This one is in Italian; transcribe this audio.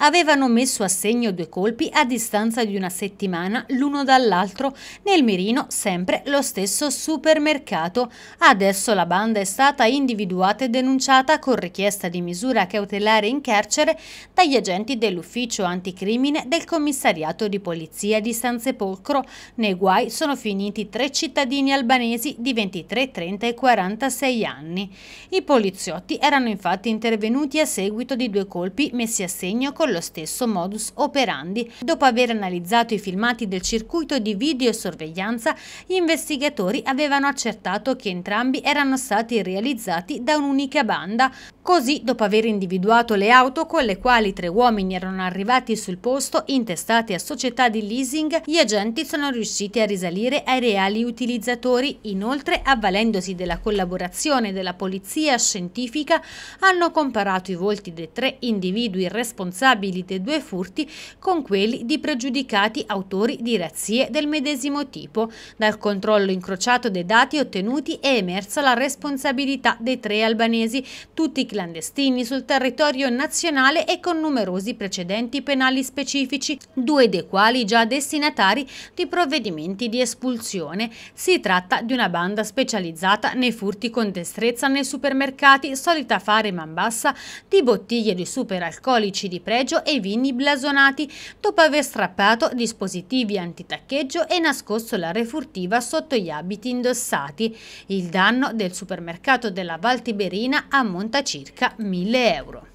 Avevano messo a segno due colpi a distanza di una settimana l'uno dall'altro, nel mirino sempre lo stesso supermercato. Adesso la banda è stata individuata e denunciata con richiesta di misura cautelare in carcere dagli agenti dell'ufficio anticrimine del commissariato di polizia di San Sepolcro. Nei guai sono finiti tre cittadini albanesi di 23, 30 e 46 anni. I poliziotti erano infatti intervenuti a seguito di due colpi messi a segno con lo stesso modus operandi. Dopo aver analizzato i filmati del circuito di videosorveglianza, gli investigatori avevano accertato che entrambi erano stati realizzati da un'unica banda, Così, dopo aver individuato le auto con le quali tre uomini erano arrivati sul posto intestati a società di leasing, gli agenti sono riusciti a risalire ai reali utilizzatori. Inoltre, avvalendosi della collaborazione della polizia scientifica, hanno comparato i volti dei tre individui responsabili dei due furti con quelli di pregiudicati autori di razzie del medesimo tipo. Dal controllo incrociato dei dati ottenuti è emersa la responsabilità dei tre albanesi, tutti clandestini sul territorio nazionale e con numerosi precedenti penali specifici, due dei quali già destinatari di provvedimenti di espulsione. Si tratta di una banda specializzata nei furti con destrezza nei supermercati, solita fare man bassa di bottiglie di superalcolici di pregio e vini blasonati, dopo aver strappato dispositivi antitaccheggio e nascosto la refurtiva sotto gli abiti indossati. Il danno del supermercato della Valtiberina ammonta circa circa 1000 euro.